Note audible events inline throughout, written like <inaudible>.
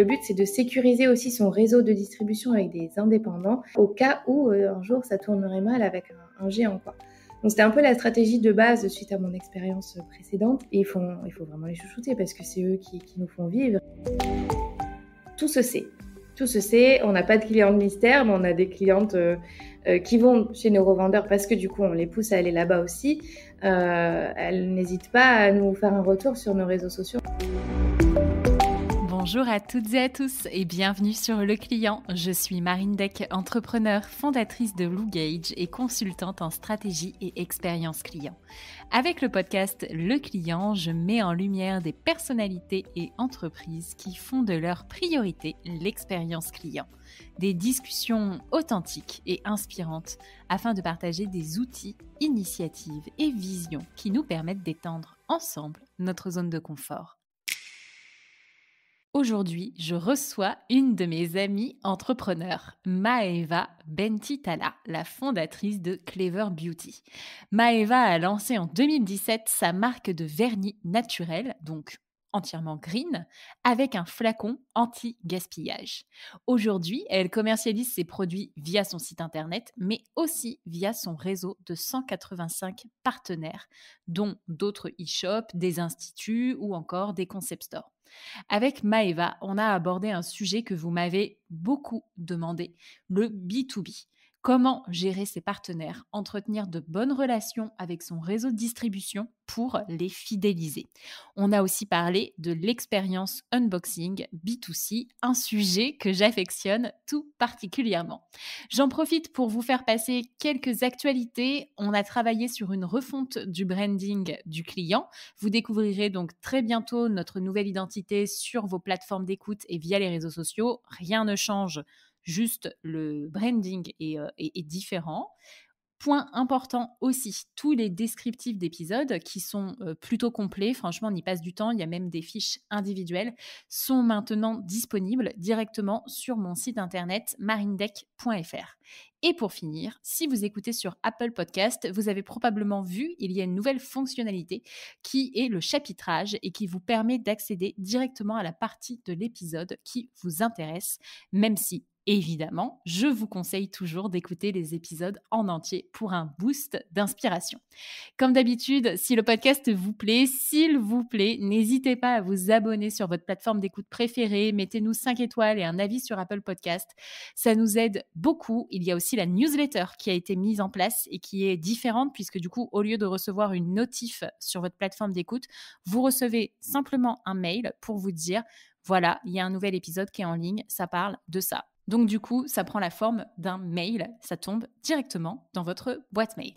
le but, c'est de sécuriser aussi son réseau de distribution avec des indépendants au cas où euh, un jour ça tournerait mal avec un, géant. Quoi. Donc c'était un peu la stratégie de base suite à mon expérience précédente. Et il faut, il faut vraiment les chouchouter parce que c'est eux qui, nous font vivre. Tout se sait. Tout se sait. On n'a pas de clients de mystère, mais on a des clientes euh, euh, qui vont chez nos revendeurs parce que du coup on les pousse à aller là-bas aussi. elles n'hésitent pas à nous faire un retour sur nos réseaux sociaux. Bonjour à toutes et à tous et bienvenue sur Le Client. Je suis Marine Deck, entrepreneur, fondatrice de Lou Gage et consultante en stratégie et expérience client. Avec le podcast Le Client, je mets en lumière des personnalités et entreprises qui font de leur priorité l'expérience client. Des discussions authentiques et inspirantes afin de partager des outils, initiatives et visions qui nous permettent d'étendre ensemble notre zone de confort. Aujourd'hui, je reçois une de mes amies entrepreneurs, Maeva Bentitala, la fondatrice de Clever Beauty. Maeva a lancé en 2017 sa marque de vernis naturel, donc entièrement green, avec un flacon anti-gaspillage. Aujourd'hui, elle commercialise ses produits via son site internet, mais aussi via son réseau de 185 partenaires, dont d'autres e-shops, des instituts ou encore des concept stores. Avec Maeva, on a abordé un sujet que vous m'avez beaucoup demandé, le B2B comment gérer ses partenaires, entretenir de bonnes relations avec son réseau de distribution pour les fidéliser. On a aussi parlé de l'expérience unboxing B2C, un sujet que j'affectionne tout particulièrement. J'en profite pour vous faire passer quelques actualités. On a travaillé sur une refonte du branding du client. Vous découvrirez donc très bientôt notre nouvelle identité sur vos plateformes d'écoute et via les réseaux sociaux. Rien ne change Juste le branding euh, est, différent. Point important aussi, tous les descriptifs d'épisodes qui sont euh, plutôt complets, franchement on y passe du temps, il y a même des fiches individuelles, sont maintenant disponibles directement sur mon site internet marindeck.fr. Et pour finir, si vous écoutez sur Apple Podcast, vous avez probablement vu, il y a une nouvelle fonctionnalité qui est le chapitrage et qui vous permet d'accéder directement à la partie de l'épisode qui vous intéresse, même si Évidemment, je vous conseille toujours d'écouter les épisodes en entier pour un boost d'inspiration. Comme d'habitude, si le podcast vous plaît, s'il vous plaît, n'hésitez pas à vous abonner sur votre plateforme d'écoute préférée, mettez-nous 5 étoiles et un avis sur Apple Podcast. Ça nous aide beaucoup. Il y a aussi la newsletter qui a été mise en place et qui est différente puisque du coup, au lieu de recevoir une notif sur votre plateforme d'écoute, vous recevez simplement un mail pour vous dire voilà, il y a un nouvel épisode qui est en ligne, ça parle de ça. Donc du coup, ça prend la forme d'un mail, ça tombe directement dans votre boîte mail.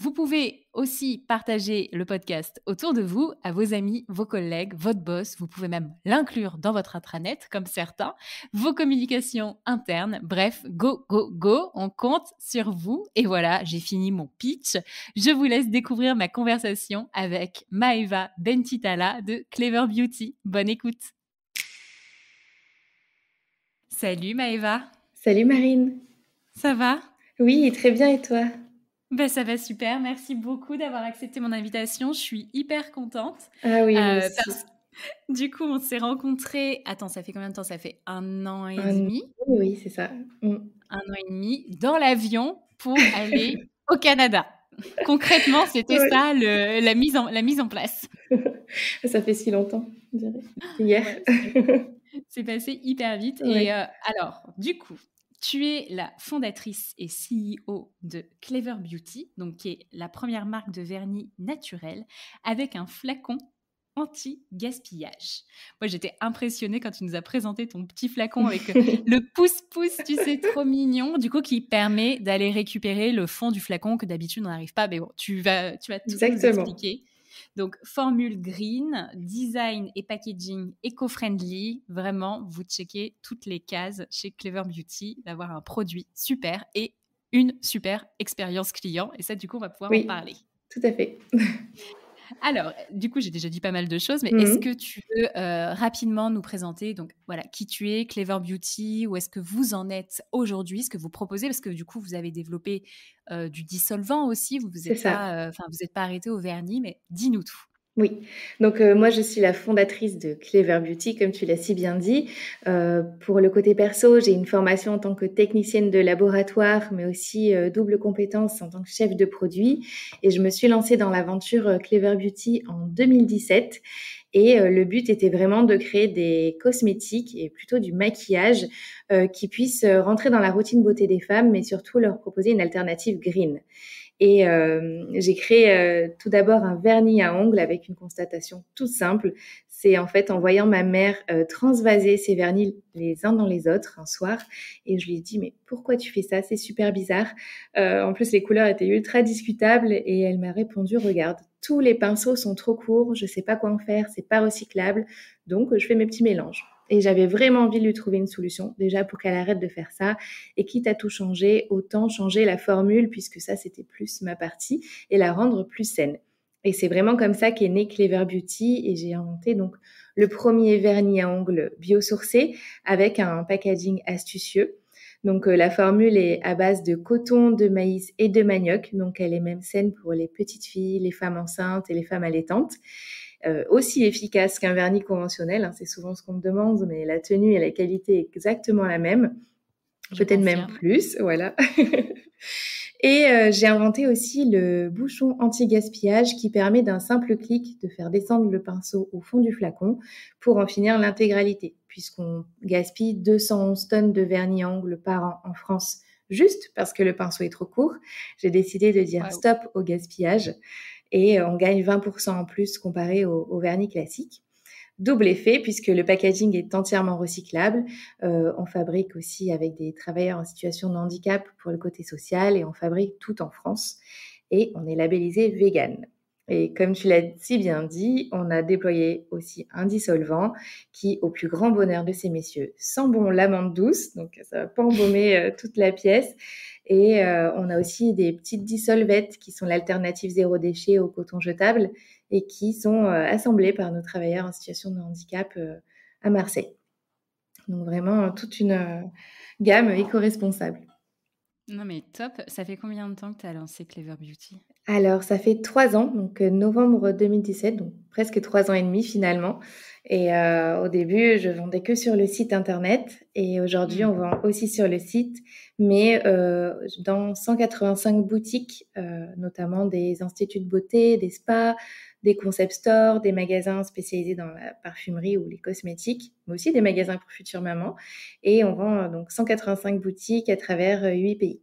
Vous pouvez aussi partager le podcast autour de vous, à vos amis, vos collègues, votre boss, vous pouvez même l'inclure dans votre intranet comme certains, vos communications internes, bref, go, go, go, on compte sur vous. Et voilà, j'ai fini mon pitch. Je vous laisse découvrir ma conversation avec Maeva Bentitala de Clever Beauty. Bonne écoute. Salut Maëva. Salut Marine. Ça va Oui, très bien et toi ben, ça va super, merci beaucoup d'avoir accepté mon invitation. Je suis hyper contente. Ah oui, euh, Du coup, on s'est rencontrés. Attends, ça fait combien de temps Ça fait un an et demi. Oui, c'est ça. Mm. Un an et demi dans l'avion pour aller <laughs> au Canada. Concrètement, c'était ça la, mise en, la mise en place. <laughs> ça fait si longtemps, je dirais. Hier. C'est passé hyper vite. Et euh, alors, du coup, tu es la fondatrice et CEO de Clever Beauty, donc qui est la première marque de vernis naturel avec un flacon anti-gaspillage. Moi, j'étais impressionnée quand tu nous as présenté ton petit flacon avec euh, <laughs> le pouce-pouce, tu sais, trop mignon, du coup, qui permet d'aller récupérer le fond du flacon que d'habitude on n'arrive pas. Mais bon, tu vas, tu vas tout expliquer. Donc, formule green, design et packaging éco-friendly. Vraiment, vous checkez toutes les cases chez Clever Beauty d'avoir un produit super et une super expérience client. Et ça, du coup, on va pouvoir en parler. Tout à fait. <laughs> Alors, du coup, j'ai déjà dit pas mal de choses, mais est-ce mmh. que tu veux euh, rapidement nous présenter donc voilà qui tu es, Clever Beauty, où est-ce que vous en êtes aujourd'hui, ce que vous proposez, parce que du coup, vous avez développé euh, du dissolvant aussi, vous vous êtes pas, euh, enfin, vous n'êtes pas arrêté au vernis, mais dis-nous tout. Oui, donc euh, moi je suis la fondatrice de Clever Beauty, comme tu l'as si bien dit. Euh, pour le côté perso, j'ai une formation en tant que technicienne de laboratoire, mais aussi euh, double compétence en tant que chef de produit. Et je me suis lancée dans l'aventure Clever Beauty en 2017. Et le but était vraiment de créer des cosmétiques et plutôt du maquillage qui puissent rentrer dans la routine beauté des femmes, mais surtout leur proposer une alternative green. Et euh, j'ai créé euh, tout d'abord un vernis à ongles avec une constatation toute simple. C'est en fait en voyant ma mère euh, transvaser ses vernis les uns dans les autres un soir. Et je lui ai dit, mais pourquoi tu fais ça C'est super bizarre. en plus, les couleurs étaient ultra discutables. Et elle m'a répondu, regarde, tous les pinceaux sont trop courts, je sais pas quoi en faire, c'est pas recyclable. Donc, je fais mes petits mélanges. Et j'avais vraiment envie de lui trouver une solution, déjà pour qu'elle arrête de faire ça. Et quitte à tout changer, autant changer la formule, puisque ça, c'était plus ma partie, et la rendre plus saine. Et c'est vraiment comme ça qu'est né Clever Beauty et j'ai inventé donc le premier vernis à ongles biosourcé avec un packaging astucieux. Donc euh, la formule est à base de coton, de maïs et de manioc, donc elle est même saine pour les petites filles, les femmes enceintes et les femmes allaitantes. Euh, aussi efficace qu'un vernis conventionnel. Hein, c'est souvent ce qu'on me demande, mais la tenue et la qualité est exactement la même, peut-être même plus, <laughs> voilà. et euh, j'ai inventé aussi le bouchon anti-gaspillage qui permet d'un simple clic de faire descendre le pinceau au fond du flacon pour en finir l'intégralité, puisqu'on gaspille 211 tonnes de vernis angle par an en France juste parce que le pinceau est trop court, j'ai décidé de dire stop au gaspillage et euh, on gagne 20% en plus comparé au, vernis classique. Double effet puisque le packaging est entièrement recyclable. Euh, on fabrique aussi avec des travailleurs en situation de handicap pour le côté social et on fabrique tout en France et on est labellisé vegan. Et comme tu l'as si bien dit, on a déployé aussi un dissolvant qui, au plus grand bonheur de ces messieurs, sent bon l'amande douce, donc ça va pas embaumer euh, toute la pièce, et euh, on a aussi des petites dissolvettes qui sont l'alternative zéro déchet au coton jetable et qui sont euh, assemblées par nos travailleurs en situation de handicap euh, à Marseille. Donc vraiment toute une gamme éco-responsable. Non mais top, ça fait combien de temps que tu as lancé Clever Beauty Alors ça fait trois ans, donc euh, novembre 2017, donc presque trois ans et demi finalement. Et euh, au début, je vendais que sur le site internet et aujourd'hui, on hmm. vend aussi sur le site, mais euh, dans 185 boutiques, notamment des instituts de beauté, des spas, des concept stores, des magasins spécialisés dans la parfumerie ou les cosmétiques, mais aussi des magasins pour futures mamans. Et on vend euh, donc 185 boutiques à travers 8 euh, pays.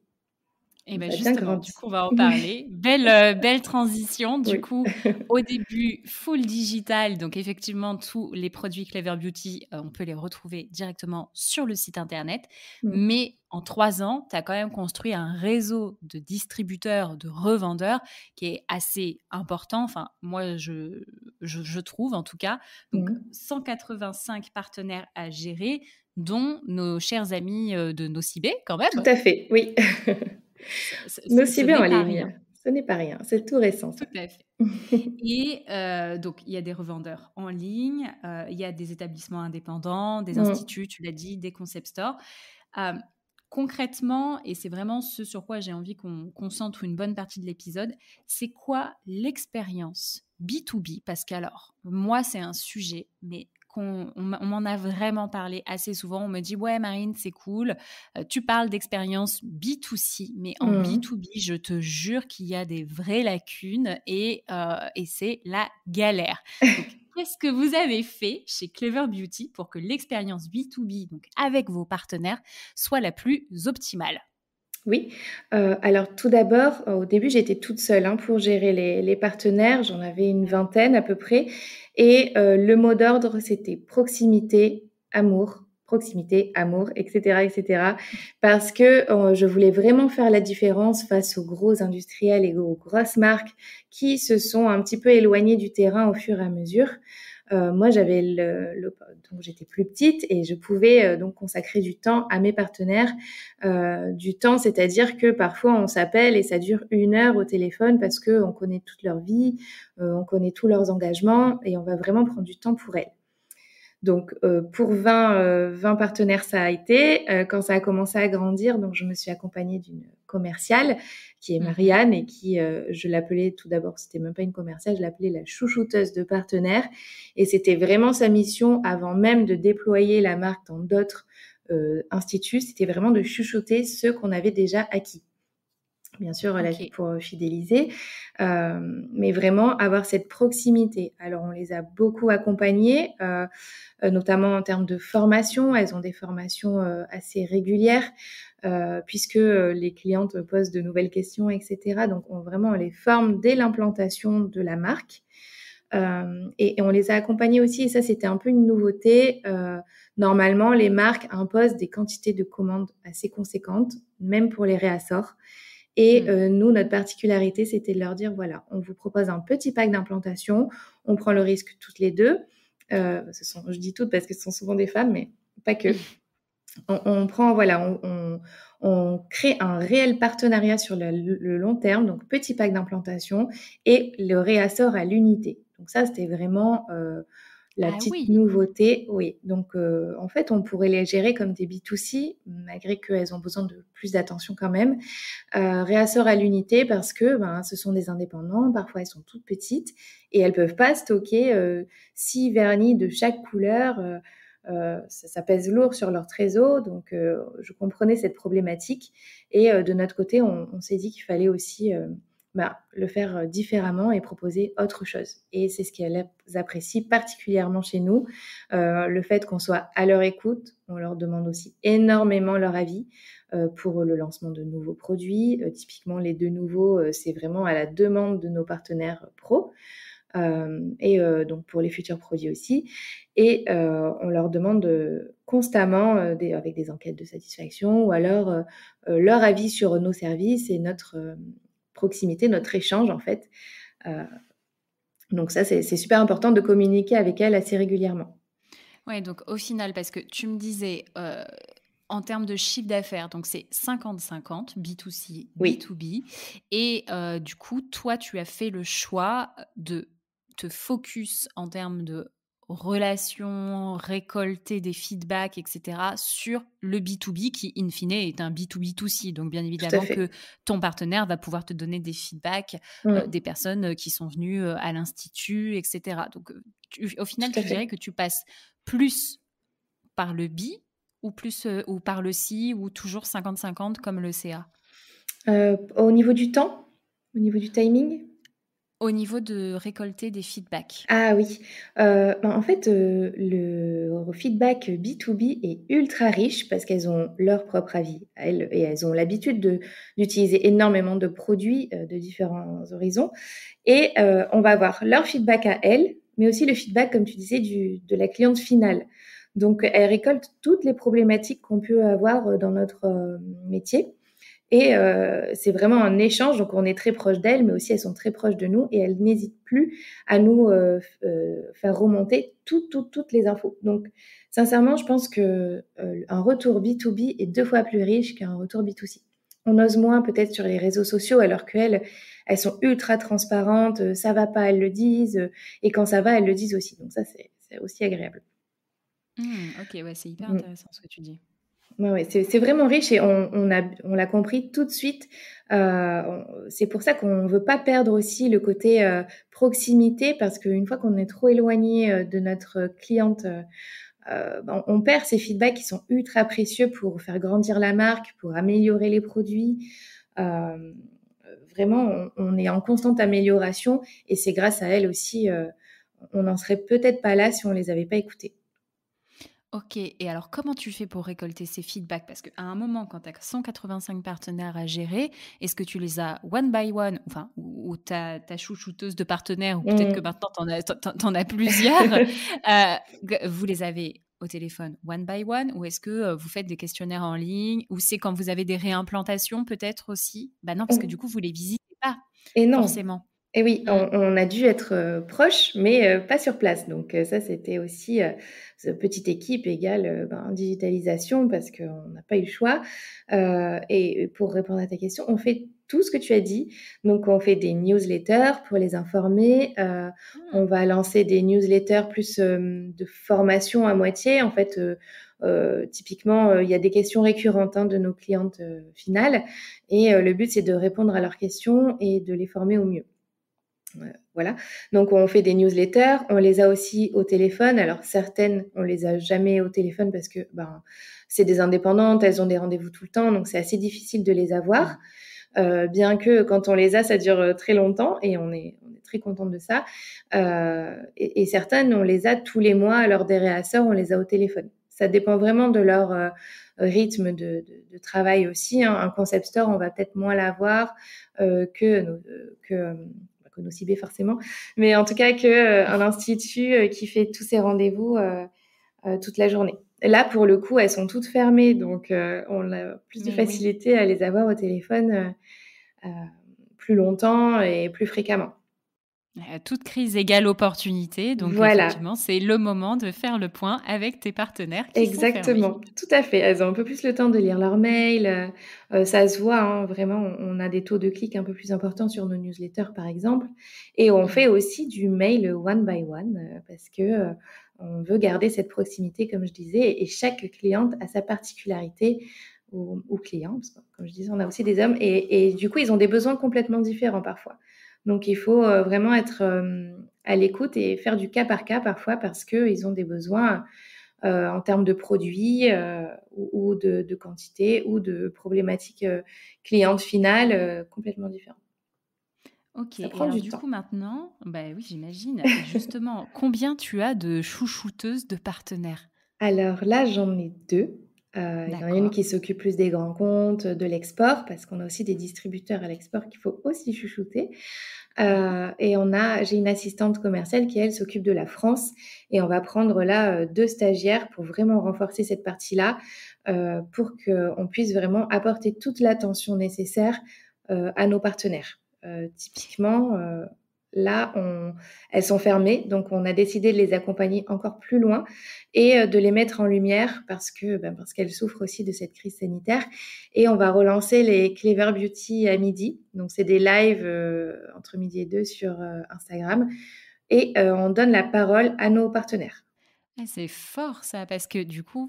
Et eh ben justement, du coup, on va en parler. belle, euh, <laughs> belle transition. Du coup, au début, full digital. Donc, effectivement, tous les produits Clever Beauty, euh, on peut les retrouver directement sur le site internet. Mm. Mais en trois ans, tu as quand même construit un réseau de distributeurs, de revendeurs qui est assez important. Enfin, moi, je, je, trouve en tout cas. Donc, 185 mm. partenaires à gérer, dont nos chers amis euh, de Nocibé, quand même. Tout à fait, oui. <laughs> bien, en ligne. Ce n'est pas rien, c'est tout récent. Tout à fait. <laughs> Et euh, donc, il y a des revendeurs en ligne, euh, il y a des établissements indépendants, des mmh. instituts, tu l'as dit, des concept stores. Euh, concrètement, et c'est vraiment ce sur quoi j'ai envie qu'on concentre une bonne partie de l'épisode, c'est quoi l'expérience B2B Parce qu'alors, moi, c'est un sujet, mais qu'on on, m'en a vraiment parlé assez souvent. On me dit ouais Marine, c'est cool, euh, tu parles d'expérience B2C, mais en B2B, mmh. je te jure qu'il y a des vraies lacunes et, euh, c'est la galère. <laughs> qu'est-ce que vous avez fait chez Clever Beauty pour que l'expérience B2B, donc avec vos partenaires, soit la plus optimale oui. Euh, alors tout d'abord, euh, au début, j'étais toute seule hein, pour gérer les, partenaires. J'en avais une vingtaine à peu près. Et euh, le mot d'ordre, c'était proximité, amour, proximité, amour, etc., etc. Parce que je voulais vraiment faire la différence face aux gros industriels et aux grosses marques qui se sont un petit peu éloignés du terrain au fur et à mesure. Euh, moi j'avais le, donc j'étais plus petite et je pouvais euh, donc consacrer du temps à mes partenaires euh, du temps c'est-à-dire que parfois on s'appelle et ça dure une heure au téléphone parce que on connaît toute leur vie on connaît tous leurs engagements et on va vraiment prendre du temps pour elles donc pour 20, partenaires, ça a été. quand ça a commencé à grandir, donc je me suis accompagnée d'une commerciale, qui est mmh. Marianne et qui, euh, je l'appelais tout d'abord, c'était même pas une commerciale, je l'appelais la chouchouteuse de partenaires. Et c'était vraiment sa mission avant même de déployer la marque dans d'autres euh, instituts, c'était vraiment de chouchouter ceux qu'on avait déjà acquis bien sûr pour euh, fidéliser, mais vraiment avoir cette proximité. Alors on les a beaucoup accompagnés, euh, euh, notamment en termes de formation. Elles ont des formations assez régulières puisque les clientes posent de nouvelles questions, etc. Donc on vraiment les forme dès l'implantation de la marque. et, on les a accompagnés aussi, et ça c'était un peu une nouveauté. normalement, les marques imposent des quantités de commandes assez conséquentes, même pour les réassorts. Et mm. euh, nous, notre particularité, c'était de leur dire, voilà, on vous propose un petit pack d'implantation, on prend le risque toutes les deux. Euh, ce sont, je dis toutes parce que ce sont souvent des femmes, mais pas que. Mm. On, prend, voilà, on, on, crée un réel partenariat sur le, long terme, donc petit pack d'implantation et le réassort à l'unité. Donc ça, c'était vraiment euh, la ah petite nouveauté, oui. Donc, euh, en fait, on pourrait les gérer comme des B2C, malgré qu'elles ont besoin de plus d'attention quand même. Euh, réassort à l'unité parce que ben, ce sont des indépendants, parfois elles sont toutes petites et elles peuvent pas stocker euh, six vernis de chaque couleur. Euh, ça, pèse lourd sur leur trésor, donc je comprenais cette problématique. Et de notre côté, on s'est dit qu'il fallait aussi bah, le faire euh, différemment et proposer autre chose. Et c'est ce qu'elles apprécient particulièrement chez nous, euh, le fait qu'on soit à leur écoute. On leur demande aussi énormément leur avis euh, pour le lancement de nouveaux produits. typiquement, les deux nouveaux, c'est vraiment à la demande de nos partenaires pro. et donc pour les futurs produits aussi. Et on leur demande constamment, avec des enquêtes de satisfaction ou alors leur avis sur nos services et notre proximité, notre échange en fait. Euh, donc ça, c'est super important de communiquer avec elle assez régulièrement. Oui, donc au final, parce que tu me disais, euh, en termes de chiffre d'affaires, donc c'est 50-50, B2C, B2B. Et euh, du coup, toi, tu as fait le choix de te focus en termes de relations, récolter des feedbacks, etc. sur le B2B qui, in fine, est un B2B2C. Donc, bien évidemment que ton partenaire va pouvoir te donner des feedbacks mmh. euh, des personnes euh, qui sont venues euh, à l'institut, etc. Donc, au final, tu dirais que tu passes plus par le B ou plus ou par le C ou toujours 50-50 comme le CA Au niveau du temps, au niveau du timing au niveau de récolter des feedbacks Ah oui, euh, ben, en fait, euh, le feedback B2B est ultra riche parce qu'elles ont leur propre avis elles, et elles ont l'habitude d'utiliser énormément de produits euh, de différents horizons. Et on va avoir leur feedback à elles, mais aussi le feedback, comme tu disais, du, de la cliente finale. Donc, elles récoltent toutes les problématiques qu'on peut avoir dans notre métier et euh, c'est vraiment un échange, donc on est très proche d'elles, mais aussi elles sont très proches de nous et elles n'hésitent plus à nous euh, euh, faire remonter toutes les infos. Donc sincèrement, je pense que un retour B2B est deux fois plus riche qu'un retour B2C. On ose moins peut-être sur les réseaux sociaux alors qu'elles, elles sont ultra transparentes, ça va pas, elles le disent, et quand ça va, elles le disent aussi. Donc ça, c'est aussi agréable. Mmh, ok, ouais, c'est hyper mmh. intéressant ce que tu dis. Ouais, c'est vraiment riche et on, on l'a compris tout de suite. Euh, c'est pour ça qu'on ne veut pas perdre aussi le côté euh, proximité parce qu'une fois qu'on est trop éloigné euh, de notre cliente, ben, on, perd ces feedbacks qui sont ultra précieux pour faire grandir la marque, pour améliorer les produits. vraiment, on, est en constante amélioration et c'est grâce à elle aussi. on n'en serait peut-être pas là si on les avait pas écoutés. Ok, et alors comment tu fais pour récolter ces feedbacks Parce qu'à un moment, quand tu as 185 partenaires à gérer, est-ce que tu les as one by one, enfin, ou, ta, chouchouteuse de partenaires, ou peut-être que mmh. maintenant tu en, as, plusieurs, <laughs> euh, vous les avez au téléphone one by one, ou est-ce que euh, vous faites des questionnaires en ligne, ou c'est quand vous avez des réimplantations peut-être aussi Bah non, parce que mmh. du coup, vous les visitez pas. Et non. Forcément. Et eh oui, mmh. on, a dû être euh, proches, proche, mais euh, pas sur place. Donc euh, ça, c'était aussi petite équipe égale ben, digitalisation parce qu'on n'a pas eu le choix. et pour répondre à ta question, on fait tout ce que tu as dit. Donc on fait des newsletters pour les informer. On mmh. va lancer des newsletters plus de formation à moitié. En fait. typiquement, il y a des questions récurrentes hein, de nos clientes finales et le but, c'est de répondre à leurs questions et de les former au mieux. Euh, voilà. Donc on fait des newsletters, on les a aussi au téléphone. Alors certaines, on les a jamais au téléphone parce que ben, c'est des indépendantes, elles ont des rendez-vous tout le temps, donc c'est assez difficile de les avoir. Euh, bien que quand on les a, ça dure euh, très longtemps et on est, on est très content de ça. et, certaines, on les a tous les mois, alors des réasseurs, on les a au téléphone. Ça dépend vraiment de leur rythme de, travail aussi. Hein. Un concept store, on va peut-être moins l'avoir que, que aussi forcément, mais en tout cas que euh, un institut euh, qui fait tous ses rendez-vous euh, toute la journée. Là, pour le coup, elles sont toutes fermées, donc on a plus de facilité à les avoir au téléphone plus longtemps et plus fréquemment. Euh, toute crise égale opportunité, donc voilà. effectivement, c'est le moment de faire le point avec tes partenaires. Exactement, tout à fait. Elles ont un peu plus le temps de lire leurs mails, euh, euh, ça se voit hein. vraiment. On a des taux de clics un peu plus importants sur nos newsletters, par exemple, et on fait aussi du mail one by one parce que on veut garder cette proximité, comme je disais, et chaque cliente a sa particularité ou, client comme je disais, on a aussi des hommes, et du coup, ils ont des besoins complètement différents parfois. Donc il faut euh, vraiment être euh, à l'écoute et faire du cas par cas parfois parce qu'ils ont des besoins euh, en termes de produits ou, de, quantité ou de problématiques clientes finales complètement différentes. Ok, et du, du coup maintenant, bah oui j'imagine, justement, <laughs> combien tu as de chouchouteuses de partenaires Alors là j'en ai deux. Euh, il y en a une qui s'occupe plus des grands comptes, de l'export, parce qu'on a aussi des distributeurs à l'export qu'il faut aussi chouchouter. Euh, et on a, j'ai une assistante commerciale qui elle s'occupe de la France, et on va prendre là euh, deux stagiaires pour vraiment renforcer cette partie-là, pour qu'on puisse vraiment apporter toute l'attention nécessaire à nos partenaires. typiquement, Là, elles sont fermées, donc on a décidé de les accompagner encore plus loin et euh, de les mettre en lumière parce que ben, parce qu'elles souffrent aussi de cette crise sanitaire. Et on va relancer les Clever Beauty à midi, donc c'est des lives euh, entre midi et deux sur euh, Instagram, et on donne la parole à nos partenaires. Ah, c'est fort ça, parce que du coup,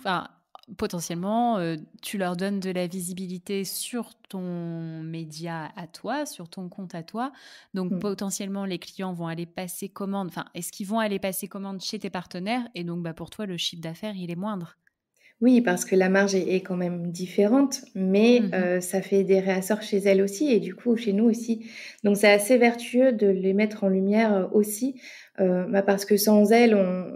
potentiellement, euh, tu leur donnes de la visibilité sur ton média à toi, sur ton compte à toi. Donc, mm. potentiellement, les clients vont aller passer commande. Enfin, est-ce qu'ils vont aller passer commande chez tes partenaires Et donc, bah, pour toi, le chiffre d'affaires, il est moindre. Oui, parce que la marge est quand même différente, mais mm-hmm. euh, ça fait des réassorts chez elles aussi et du coup chez nous aussi. Donc c'est assez vertueux de les mettre en lumière euh, aussi, bah, parce que sans elles, on,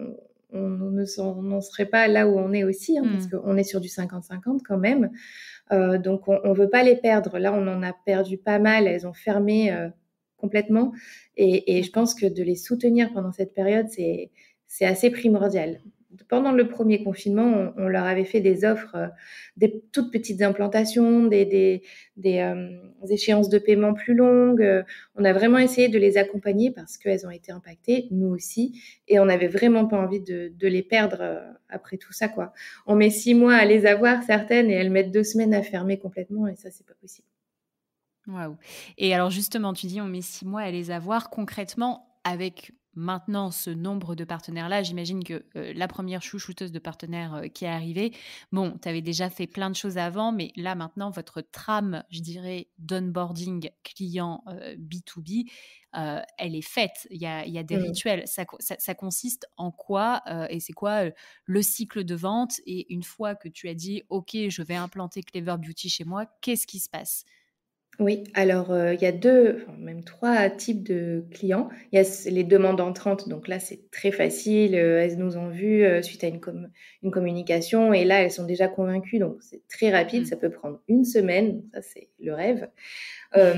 on n'en serait pas là où on est aussi, hein, parce mm. qu'on est sur du 50-50 quand même. Euh, donc on ne veut pas les perdre. Là, on en a perdu pas mal. Elles ont fermé euh, complètement. et, je pense que de les soutenir pendant cette période, c'est assez primordial pendant le premier confinement, on, leur avait fait des offres, euh, des toutes petites implantations, des, des, euh, échéances de paiement plus longues. Euh, on a vraiment essayé de les accompagner parce qu'elles ont été impactées, nous aussi, et on n'avait vraiment pas envie de, les perdre après tout ça. quoi. On met six mois à les avoir, certaines, et elles mettent deux semaines à fermer complètement, et ça, c'est pas possible. Waouh. Et alors justement, tu dis on met six mois à les avoir concrètement avec maintenant ce nombre de partenaires-là, j'imagine que euh, la première chouchouteuse de partenaires euh, qui est arrivée, bon, tu avais déjà fait plein de choses avant, mais là maintenant, votre trame, je dirais, d'onboarding client B2B, euh, elle est faite. Il y a, des rituels. ça, consiste en quoi et c'est quoi le cycle de vente Et une fois que tu as dit, OK, je vais implanter Clever Beauty chez moi, qu'est-ce qui se passe oui, alors euh, il y a deux, enfin, même trois types de clients. Il y a les demandes entrantes, donc là c'est très facile, euh, elles nous ont vu euh, suite à une, une, communication et là elles sont déjà convaincues, donc c'est très rapide, mmh. ça peut prendre une semaine, ça c'est le rêve. Euh,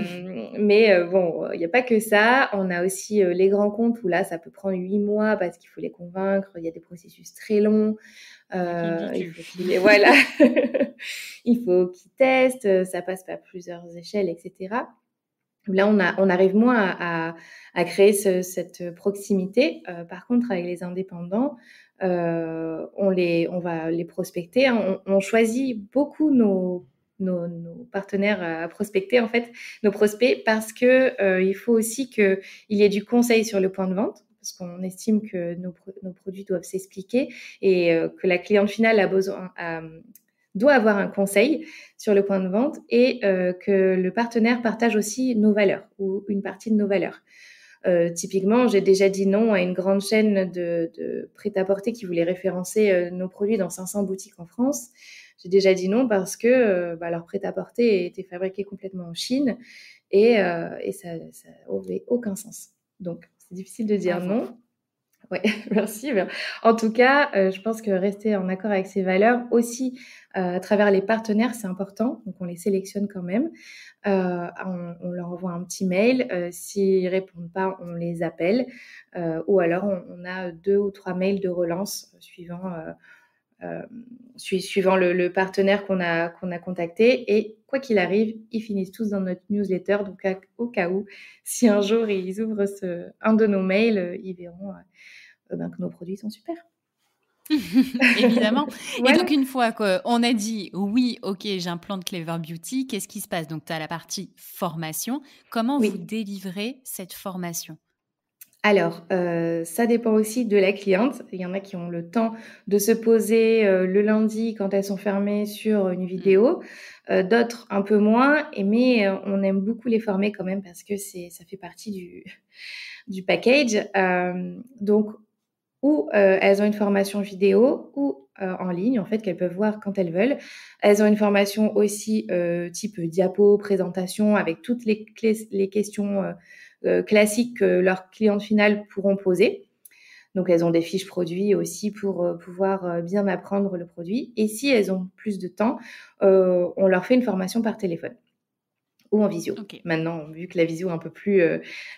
mais euh, bon, il n'y a pas que ça. On a aussi euh, les grands comptes où là, ça peut prendre huit mois parce qu'il faut les convaincre. Il y a des processus très longs. il faut voilà. <laughs> il faut qu'ils testent, ça passe par plusieurs échelles, etc. Là, on, a, on arrive moins à, créer cette proximité. par contre, avec les indépendants, on, les, on va les prospecter. Hein. On, on, choisit beaucoup nos nos, partenaires euh, à prospecter, en fait, nos prospects, parce que euh, il faut aussi qu'il y ait du conseil sur le point de vente, parce qu'on estime que nos, produits doivent s'expliquer et euh, que la cliente finale a besoin, doit avoir un conseil sur le point de vente et que le partenaire partage aussi nos valeurs ou une partie de nos valeurs. Euh, typiquement, j'ai déjà dit non à une grande chaîne de, de prêt-à-porter qui voulait référencer euh, nos produits dans 500 boutiques en France. J'ai déjà dit non parce que euh, bah, leur prêt-à-porter était fabriqué complètement en Chine et, et ça n'avait aucun sens. Donc, c'est difficile de dire non. Oui, <laughs> merci. Ben, en tout cas, euh, je pense que rester en accord avec ces valeurs aussi euh, à travers les partenaires, c'est important. Donc, on les sélectionne quand même. Euh, on, leur envoie un petit mail. S'ils répondent pas, on les appelle. ou alors, on, on, a deux ou trois mails de relance suivant euh, suivant le, partenaire qu'on a, contacté. Et quoi qu'il arrive, ils finissent tous dans notre newsletter. Donc, au cas où, si un jour ils ouvrent un de nos mails, ils verront euh, euh, ben, que nos produits sont super. <laughs> Évidemment. Et donc, une fois qu'on a dit oui, ok, j'ai j'implante Clever Beauty, qu'est-ce qui se passe Donc, tu as la partie formation. Comment vous délivrez cette formation alors, euh, ça dépend aussi de la cliente. Il y en a qui ont le temps de se poser euh, le lundi quand elles sont fermées sur une mmh. vidéo, euh, d'autres un peu moins, mais on aime beaucoup les former quand même parce que ça fait partie du, <laughs> package. donc, ou elles ont une formation vidéo ou en ligne, en fait, qu'elles peuvent voir quand elles veulent. Elles ont une formation aussi type diapo, présentation, avec toutes les, les questions euh, classiques que leurs clientes finales pourront poser. Donc elles ont des fiches produits aussi pour euh, pouvoir euh, bien apprendre le produit. Et si elles ont plus de temps, on leur fait une formation par téléphone ou en visio. Maintenant, vu que la visio est un peu plus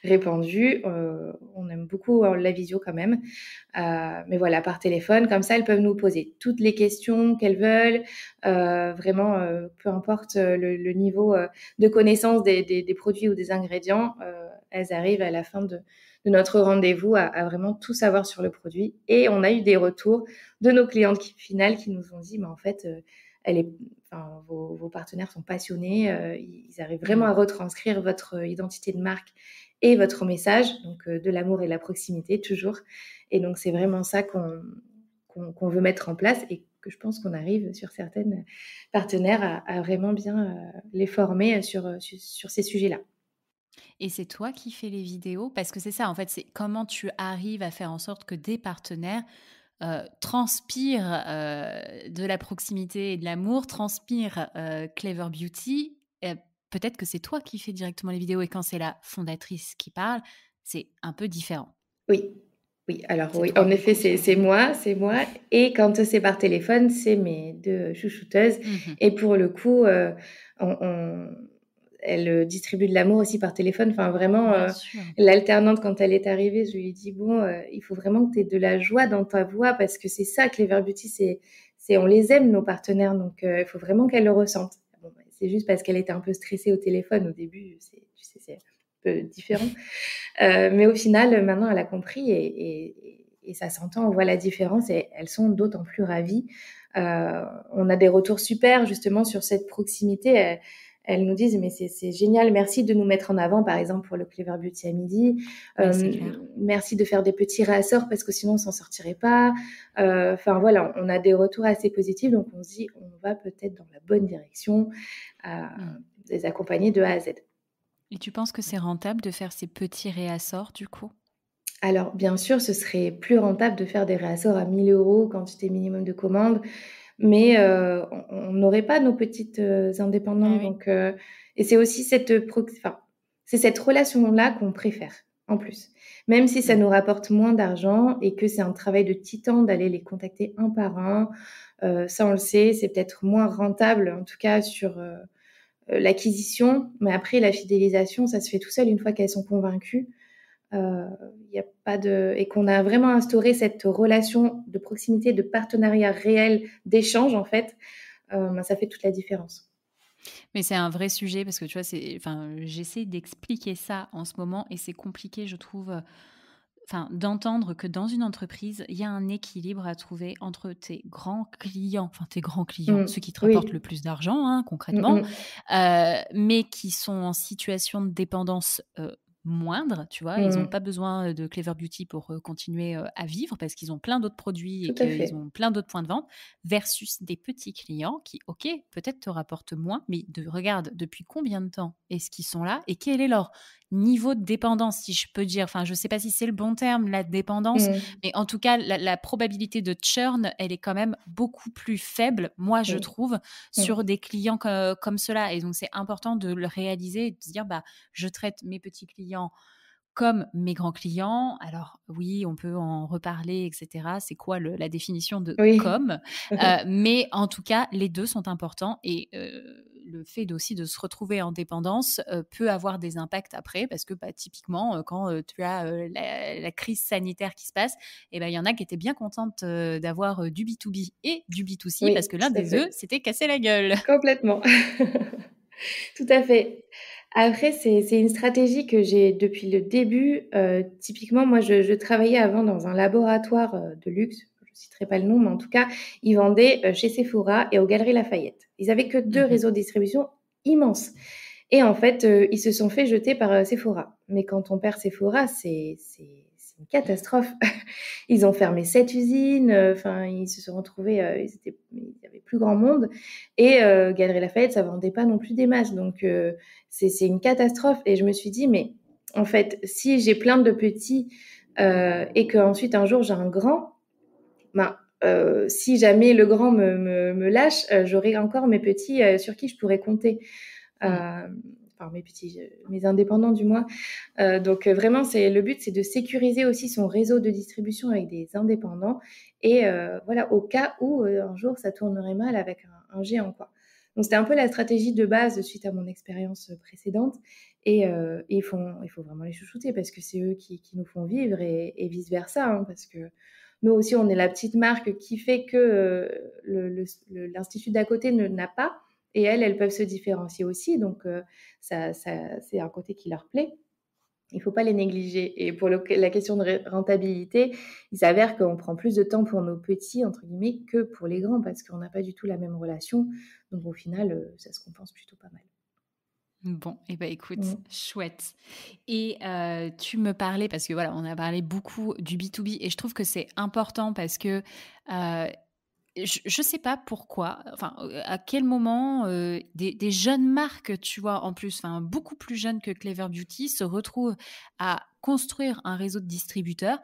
répandue, on aime beaucoup la visio quand même. mais voilà, par téléphone, comme ça, elles peuvent nous poser toutes les questions qu'elles veulent, vraiment, peu importe le, niveau de connaissance des, produits ou des ingrédients elles arrivent à la fin de, notre rendez-vous à, vraiment tout savoir sur le produit. Et on a eu des retours de nos clientes finales qui nous ont dit, mais en fait, euh, vos, partenaires sont passionnés, euh, ils arrivent vraiment mm. à retranscrire votre euh, identité de marque et votre message, donc de l'amour et de la proximité toujours. Et donc c'est vraiment ça qu'on veut mettre en place et que je pense qu'on arrive sur certaines partenaires à, vraiment bien les former sur ces sujets-là. Et c'est toi qui fais les vidéos Parce que c'est ça, en fait, c'est comment tu arrives à faire en sorte que des partenaires euh, transpirent euh, de la proximité et de l'amour, transpirent euh, Clever Beauty. Peut-être que c'est toi qui fais directement les vidéos et quand c'est la fondatrice qui parle, c'est un peu différent. Oui, oui, alors oui, en effet, c'est moi, c'est moi. Et quand c'est par téléphone, c'est mes deux chouchouteuses. Mmh et pour le coup, on, elle euh, distribue de l'amour aussi par téléphone. Enfin, vraiment, euh, l'alternante, quand elle est arrivée, je lui ai dit, bon, euh, il faut vraiment que tu aies de la joie dans ta voix parce que c'est ça que les Beauty, c'est, c'est on les aime, nos partenaires. Donc, il faut vraiment qu'elle le ressente. Bah, c'est juste parce qu'elle était un peu stressée au téléphone au début. C'est, tu sais, c'est un peu différent. <laughs> mais au final, maintenant, elle a compris et, et ça s'entend. On voit la différence et elles sont d'autant plus ravies. on a des retours super, justement, sur cette proximité elles nous disent mais c'est génial, merci de nous mettre en avant, par exemple pour le Clever Beauty à midi. Euh, merci de faire des petits réassorts parce que sinon on s'en sortirait pas. Euh, enfin voilà, on a des retours assez positifs, donc on se dit on va peut-être dans la bonne direction, les euh, mm. accompagner de A à Z. Et tu penses que c'est rentable de faire ces petits réassorts du coup alors, bien sûr, ce serait plus rentable de faire des réassorts à 1000 euros quantité minimum de commandes mais euh, on n'aurait pas nos petites euh, indépendantes. Ah donc, euh, et c'est aussi cette, c'est cette relation-là qu'on préfère, en plus. Même si ça mm. nous rapporte moins d'argent et que c'est un travail de titan d'aller les contacter un par un, euh, ça on le sait, c'est peut-être moins rentable, en tout cas sur euh, l'acquisition, mais après la fidélisation, ça se fait tout seul une fois qu'elles sont convaincues y a pas de... et qu'on a vraiment instauré cette relation de proximité, de partenariat réel, d'échange en fait, euh, ben, ça fait toute la différence. Mais c'est un vrai sujet parce que tu vois, c'est, enfin, j'essaie d'expliquer ça en ce moment et c'est compliqué, je trouve, enfin, d'entendre que dans une entreprise, il y a un équilibre à trouver entre tes grands clients, enfin tes grands clients, mm. ceux qui te rapportent le plus d'argent, hein, concrètement, euh, mais qui sont en situation de dépendance euh, moindre, tu vois. Ils n'ont mmh. pas besoin de Clever Beauty pour continuer à vivre parce qu'ils ont plein d'autres produits et qu'ils ont plein d'autres points de vente versus des petits clients qui, ok, peut-être te rapportent moins, mais de, regarde depuis combien de temps est-ce qu'ils sont là et quel est leur niveau de dépendance, si je peux dire. Enfin, je ne sais pas si c'est le bon terme, la dépendance, mmh. mais en tout cas, la, probabilité de churn, elle est quand même beaucoup plus faible, moi, je mmh. trouve, sur des clients comme cela. Et donc, c'est important de le réaliser et de dire, bah, je traite mes petits clients comme mes grands clients. Alors oui, on peut en reparler, etc. C'est quoi la définition de comme <laughs> euh, Mais en tout cas, les deux sont importants et euh, le fait aussi de se retrouver en dépendance euh, peut avoir des impacts après parce que bah, typiquement, quand tu as la, crise sanitaire qui se passe, eh ben, il y en a qui étaient bien contentes d'avoir du B2B et du B2C parce que l'un des deux s'était cassé la gueule. Complètement. <laughs> tout à fait. Après, c'est une stratégie que j'ai depuis le début. Euh, typiquement, moi, je, travaillais avant dans un laboratoire euh, de luxe. Je citerai pas le nom, mais en tout cas, ils vendaient euh, chez Sephora et aux Galeries Lafayette. Ils n'avaient que deux mhm. réseaux de distribution immenses. Et en fait, ils se sont fait jeter par Sephora. Mais quand on perd Sephora, c'est une catastrophe. <laughs> ils ont fermé cette usine, euh, enfin, ils se sont retrouvés, euh, ils étaient, il n'y avait plus grand monde. Et euh, Galerie Lafayette, ça vendait pas non plus des masses. Donc, c'est une catastrophe. Et je me suis dit, mais en fait, si j'ai plein de petits et qu'ensuite un jour j'ai un grand, ben, si jamais le grand me, lâche, j'aurai encore mes petits sur qui je pourrais compter. Mm par mes petits, euh, mes indépendants du moins. Euh, donc euh, vraiment, c'est le but, c'est de sécuriser aussi son réseau de distribution avec des indépendants et voilà au cas où un jour ça tournerait mal avec un, géant quoi. Donc c'était un peu la stratégie de base suite à mon expérience précédente et, il, faut, il faut vraiment les chouchouter parce que c'est eux qui, nous font vivre et, vice versa hein, parce que nous aussi, on est la petite marque qui fait que l'institut d'à côté ne n'a pas et elles, elles peuvent se différencier aussi. Donc, euh, ça, c'est un côté qui leur plaît. Il ne faut pas les négliger. Et pour la question de rentabilité, il s'avère qu'on prend plus de temps pour nos petits, entre guillemets, que pour les grands, parce qu'on n'a pas du tout la même relation. Donc au final, euh, ça se compense plutôt pas mal. Bon, et eh ben, écoute, mmh. chouette. Et euh, tu me parlais parce que voilà, on a parlé beaucoup du B2B et je trouve que c'est important parce que je ne sais pas pourquoi, enfin, euh, à quel moment euh, des, jeunes marques, tu vois, en plus, enfin, beaucoup plus jeunes que Clever Beauty, se retrouvent à construire un réseau de distributeurs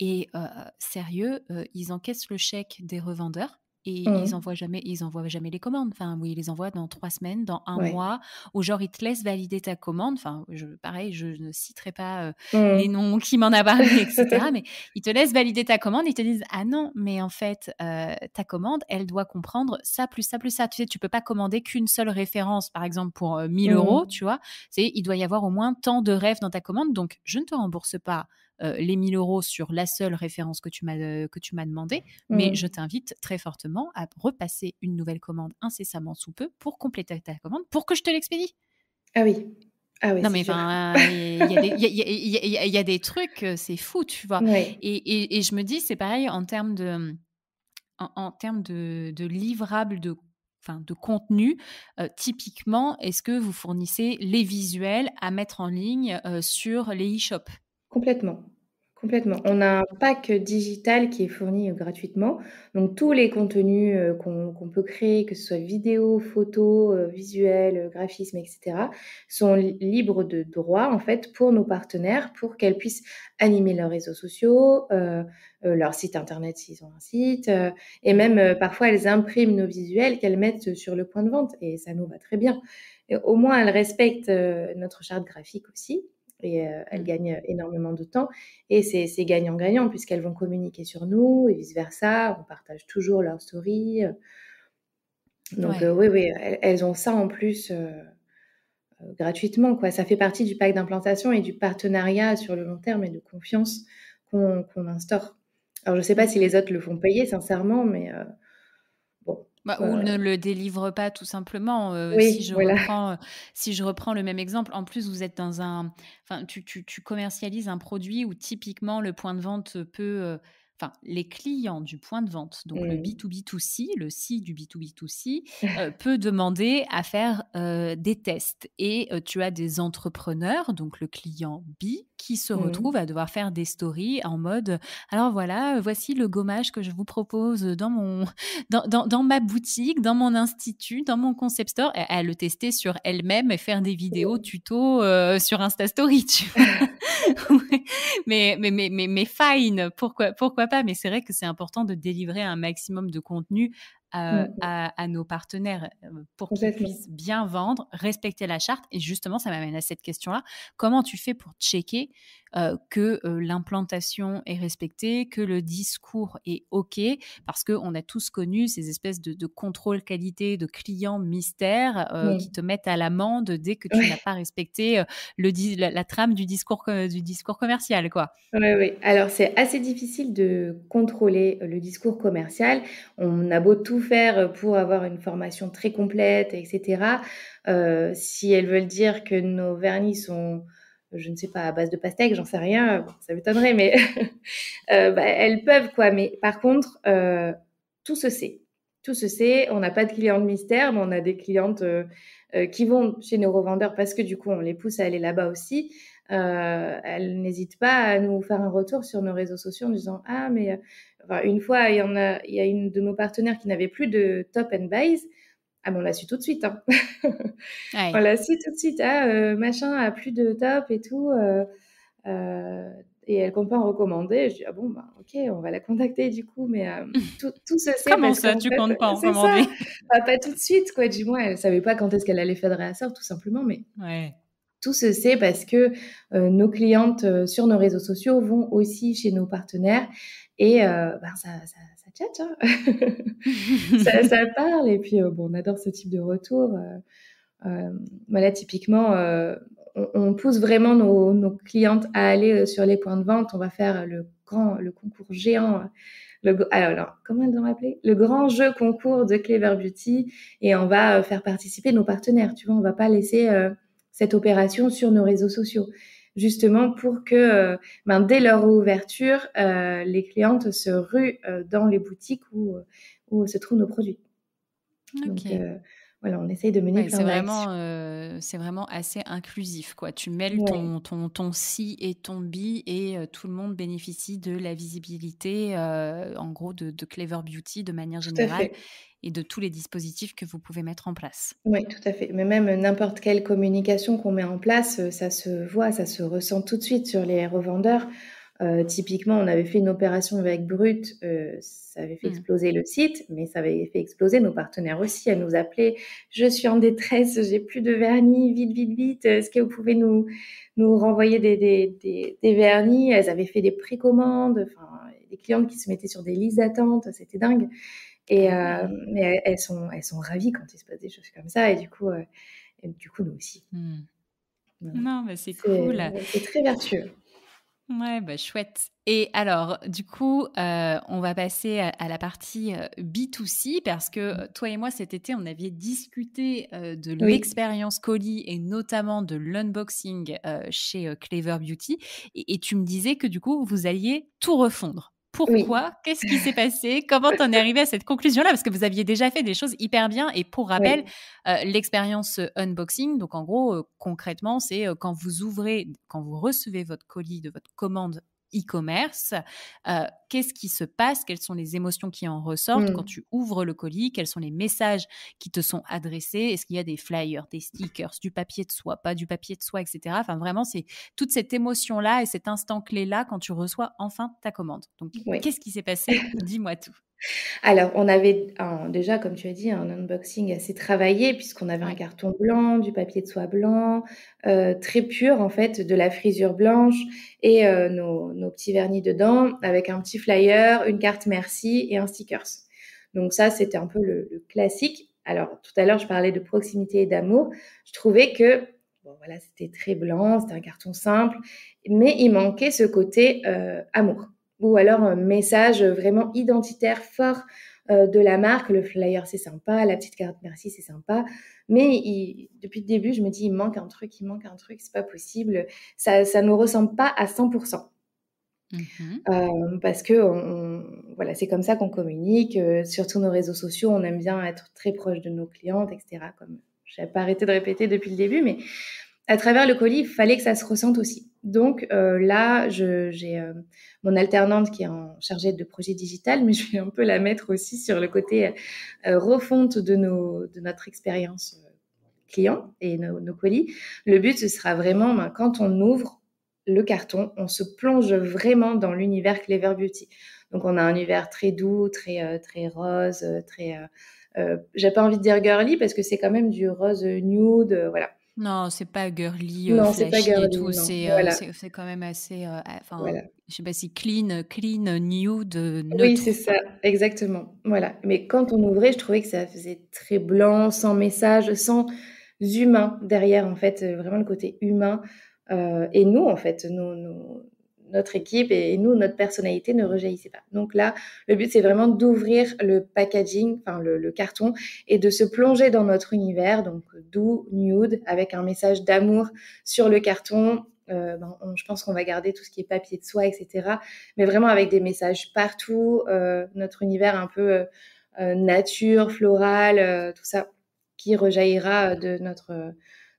et euh, sérieux, ils encaissent le chèque des revendeurs et ils mmh. envoient jamais, ils envoient jamais les commandes. Enfin, oui, ils les envoient dans trois semaines, dans un mois, au genre ils te laissent valider ta commande. Enfin, je, pareil, je ne citerai pas les mmh. noms qui m'en a parlé, <laughs> etc. mais ils te laissent valider ta commande. Ils te disent ah non, mais en fait ta commande, elle doit comprendre ça plus ça plus ça. Tu sais, tu peux pas commander qu'une seule référence, par exemple pour 1000 mmh. euros, tu vois. C'est il doit y avoir au moins tant de rêves dans ta commande, donc je ne te rembourse pas euh, les 1000 euros sur la seule référence que tu m'as euh, que tu m'as demandé, mais mmh. je t'invite très fortement à repasser une nouvelle commande incessamment sous peu pour compléter ta commande, pour que je te l'expédie. Ah oui. Ah oui, non mais il y, a des trucs, euh, c'est fou, tu vois. Et, je me dis, c'est pareil en termes de, hum, en, de, livrables, de de contenu. typiquement, est-ce que vous fournissez les visuels à mettre en ligne sur les e-shops Complètement. Complètement. On a un pack digital qui est fourni euh, gratuitement. Donc tous les contenus euh, qu'on peut créer, que ce soit vidéo, photo, euh, visuel, graphisme, etc., sont libres de droit en fait pour nos partenaires, pour qu'elles puissent animer leurs réseaux sociaux, leur site internet s'ils ont un site, et même parfois elles impriment nos visuels qu'elles mettent sur le point de vente et ça nous va très bien. au moins elles respectent notre charte graphique aussi et euh, elles mmh. gagnent énormément de temps. Et c'est gagnant-gagnant puisqu'elles vont communiquer sur nous et vice-versa. On partage toujours leurs stories. Donc euh, oui, oui, elles, ont ça en plus euh, gratuitement. Quoi. Ça fait partie du pack d'implantation et du partenariat sur le long terme et de confiance qu'on instaure. Alors je ne sais pas si mmh. les autres le font payer, sincèrement, mais bah, bah, ou ne le délivre pas tout simplement. Euh, si, je reprends, euh, si je reprends le même exemple, en plus, vous êtes dans un. Enfin, tu, commercialises un produit où typiquement le point de vente peut. Euh, enfin, les clients du point de vente, donc le mmh. B2B2C, le C du B2B2C, <laughs> euh, peut demander à faire euh, des tests. Et euh, tu as des entrepreneurs, donc le client B, qui se retrouve mmh. retrouvent à devoir faire des stories en mode alors voilà, voici le gommage que je vous propose dans, mon, <laughs> dans, ma boutique, dans mon institut, dans mon concept store, à, le tester sur elle-même et faire des vidéos mmh. tuto sur Insta Story, <laughs> mais, mais, mais, mais, mais fine, pourquoi, pourquoi mais c'est vrai que c'est important de délivrer un maximum de contenu mmh. à, à, nos partenaires pour qu'ils puissent bien vendre, respecter la charte. Et justement, ça m'amène à cette question-là. Comment tu fais pour checker euh, que euh, l'implantation est respectée, que le discours est OK, parce qu'on a tous connu ces espèces de, de contrôle qualité, de clients mystères euh, qui te mettent à l'amende dès que tu n'as pas respecté la, trame du discours, du discours commercial. Quoi. oui. Alors, c'est assez difficile de contrôler le discours commercial. On a beau tout faire pour avoir une formation très complète, etc. si elles veulent dire que nos vernis sont je ne sais pas, à base de pastèque, j'en sais rien, ça m'étonnerait, mais <laughs> euh, bah, elles peuvent quoi. Mais par contre, euh, tout se sait. Tout se sait. On n'a pas de clients de mystère, mais on a des clientes euh, qui vont chez nos revendeurs parce que du coup, on les pousse à aller là-bas aussi. elles n'hésitent pas à nous faire un retour sur nos réseaux sociaux en disant Ah, mais une fois, il y en a, il y a une de nos partenaires qui n'avait plus de top and buys. Ah ben on la su tout de suite. on la su tout de suite. Ah, euh, machin a plus de top et tout. Euh, euh, et elle compte pas en recommander. Je dis, ah bon, bah, ok, on va la contacter du coup. Mais <laughs> tout, tout se Comment ça, tu ne comptes pas en recommander <laughs> Pas tout de suite, quoi. Du moins, elle savait pas quand est-ce qu'elle allait faire de réassort, tout simplement. Mais ouais. Tout se sait parce que euh, nos clientes euh, sur nos réseaux sociaux vont aussi chez nos partenaires et euh, ben ça, ça, hein. <laughs> ça ça, parle. Et puis bon, on adore ce type de retour. voilà, typiquement, on, pousse vraiment nos, clientes à aller sur les points de vente. On va faire le grand, le concours géant. Le, comment ils l'ont appelé Le grand jeu concours de Clever Beauty et on va faire participer nos partenaires. Tu vois, on va pas laisser cette opération sur nos réseaux sociaux, justement pour que euh, ben, dès leur ouverture, euh, les clientes se ruent euh, dans les boutiques où, se trouvent nos produits voilà, on essaye de mener c'est vraiment, euh, c'est vraiment assez inclusif, quoi. Tu mêles ton, ton, si et ton bi et euh, tout le monde bénéficie de la visibilité, euh, en gros, de, de, Clever Beauty de manière générale et de tous les dispositifs que vous pouvez mettre en place. Oui, tout à fait. Mais même n'importe quelle communication qu'on met en place, ça se voit, ça se ressent tout de suite sur les revendeurs. Euh, typiquement, on avait fait une opération avec Brut, euh, ça avait fait mm. exploser le site, mais ça avait fait exploser nos partenaires aussi. Elles nous appelaient "Je suis en détresse, j'ai plus de vernis, vite, vite, vite. Est-ce que vous pouvez nous nous renvoyer des, des, des, vernis Elles avaient fait des précommandes, enfin des clientes qui se mettaient sur des listes d'attente, c'était dingue. Et ah euh, mais elles sont elles sont ravies quand il se passe des choses comme ça. Et du coup, du coup nous aussi. Mm. Non, mais c'est cool. C'est très vertueux. Ouais, bah chouette. Et alors, du coup, euh, on va passer à, la partie euh, B2C parce que mmh. euh, toi et moi, cet été, on avait discuté de l'expérience colis et notamment de l'unboxing chez Clever Beauty. et, tu me disais que du coup, vous alliez tout refondre. Pourquoi Qu'est-ce qui s'est passé Comment t'en es arrivé à cette conclusion-là Parce que vous aviez déjà fait des choses hyper bien. Et pour rappel, euh, l'expérience euh, unboxing, donc en gros, euh, concrètement, c'est quand vous ouvrez, quand vous recevez votre colis de votre commande e-commerce. Euh, qu'est-ce qui se passe Quelles sont les émotions qui en ressortent quand mmh. tu ouvres le colis Quels sont les messages qui te sont adressés Est-ce qu'il y a des flyers, des stickers, du papier de soie, pas du papier de soie, etc. Enfin, vraiment, c'est toute cette émotion-là et cet instant clé-là quand tu reçois enfin ta commande. Donc, qu'est-ce qui s'est passé Dis-moi tout. Alors, on avait déjà, comme tu as dit, un unboxing assez travaillé, puisqu'on avait un carton blanc, du papier de soie blanc, euh, très pur en fait, de la frisure blanche et euh, nos, petits vernis dedans, avec un petit flyer, une carte merci et un stickers. Donc ça, c'était un peu le, classique. Alors, tout à l'heure, je parlais de proximité et d'amour. Je trouvais que voilà, c'était très blanc, c'était un carton simple, mais il manquait ce côté euh, amour ou alors un message vraiment identitaire fort euh, de la marque. Le flyer, c'est sympa, la petite carte merci, c'est sympa. Mais depuis le début, je me dis, il manque un truc, il manque un truc, c'est pas possible. Ça ne nous ressemble pas à 100%. Mm-hmm. Euh, parce que voilà, c'est comme ça qu'on communique. Euh, Surtout nos réseaux sociaux, on aime bien être très proche de nos clientes, etc. Comme j'ai pas arrêté de répéter depuis le début, mais à travers le colis, il fallait que ça se ressente aussi. Donc euh, là, j'ai euh, mon alternante qui est en chargée de projet digital, mais je vais un peu la mettre aussi sur le côté euh, refonte de, nos, de notre expérience euh, client et nos, nos, colis. Le but, ce sera vraiment, ben, quand on ouvre le carton, on se plonge vraiment dans l'univers Clever Beauty. Donc on a un univers très doux, très, très rose, très... j'ai pas envie de dire girly parce que c'est quand même du rose nude, voilà. Non, c'est pas girly, euh, non, flashy pas girly, et tout. Euh, c'est quand même assez. Euh, enfin, je sais pas si clean, clean, nude. Neutre. Oui, c'est ça, exactement. Voilà. Mais quand on ouvrait, je trouvais que ça faisait très blanc, sans message, sans humain derrière, en fait, vraiment le côté humain. et nous, en fait, nous nos, notre équipe et, nous, notre personnalité ne rejaillissait pas. Donc là, le but, c'est vraiment d'ouvrir le packaging, enfin le, le, carton, et de se plonger dans notre univers, donc doux, nude, avec un message d'amour sur le carton. Euh, ben, je pense qu'on va garder tout ce qui est papier de soie, etc. Mais vraiment avec des messages partout, euh, notre univers un peu euh, euh, nature, floral, euh, tout ça, qui rejaillira de notre,